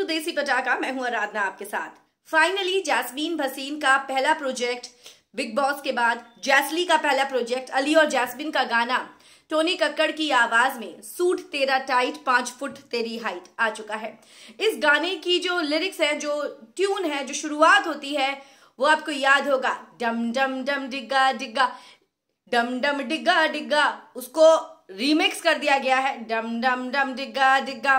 to देसी पटाखा मैं हूं आराधना आपके साथ फाइनली जैस्मीन भसीन का पहला प्रोजेक्ट बिग बॉस के बाद जैसली का पहला प्रोजेक्ट अली और जैस्मिन का गाना टोनी कक्कड़ की आवाज में सूट तेरा टाइट पांच फुट तेरी हाइट आ चुका है इस गाने की जो लिरिक्स है जो ट्यून है जो शुरुआत होती है वो आपको याद होगा डम डम डम डिग्गा डिग्गा डम डम डिग्गा डिग्गा उसको रीमिक्स कर दिया गया है डम डम डम डिग्गा डिग्गा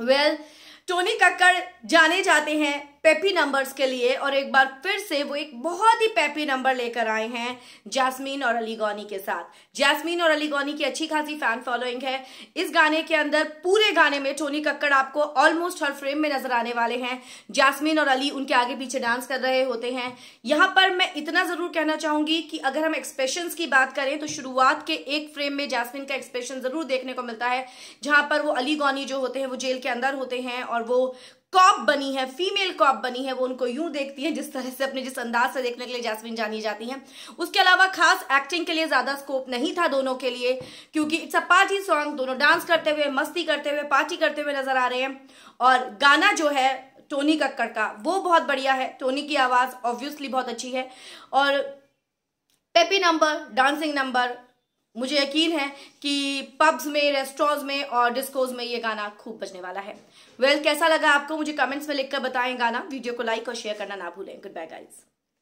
वेल well, टोनी कक्कड़ जाने जाते हैं पेपी नंबर्स के लिए और एक बार फिर से वो एक बहुत ही पेपी नंबर लेकर आए हैं जैस्मीन और अली गौनी के साथ जैस्मीन और अली गौनी की अच्छी खासी फैन फॉलोइंग है इस गाने के अंदर पूरे गाने में टोनी कक्कड़ आपको ऑलमोस्ट हर फ्रेम में नजर आने वाले हैं जैस्मीन और अली उनके आगे पीछे डांस कर रहे होते हैं यहां पर मैं इतना जरूर कहना चाहूंगी कि अगर हम एक्सप्रेशन की बात करें तो शुरुआत के एक फ्रेम में जैस्मिन का एक्सप्रेशन जरूर देखने को मिलता है जहां पर वो अली गौनी जो होते हैं वो जेल के अंदर होते हैं और वो कॉप बनी है फीमेल कॉप बनी है वो उनको यूं देखती है जिस तरह से अपने जिस अंदाज से देखने के लिए जैस्मिन जानी जाती हैं उसके अलावा खास एक्टिंग के लिए ज़्यादा स्कोप नहीं था दोनों के लिए क्योंकि इट्स अ पार्टी सॉन्ग दोनों डांस करते हुए मस्ती करते हुए पार्टी करते हुए नजर आ रहे हैं और गाना जो है टोनी कक्कड़ का वो बहुत बढ़िया है टोनी की आवाज़ ऑब्वियसली बहुत अच्छी है और पेपी नंबर डांसिंग नंबर मुझे यकीन है कि पब्स में रेस्टोरेंट्स में और डिस्कोज में ये गाना खूब बजने वाला है वेल well, कैसा लगा आपको मुझे कमेंट्स में लिखकर बताएं गाना वीडियो को लाइक और शेयर करना ना भूलें गुड बाय गाइज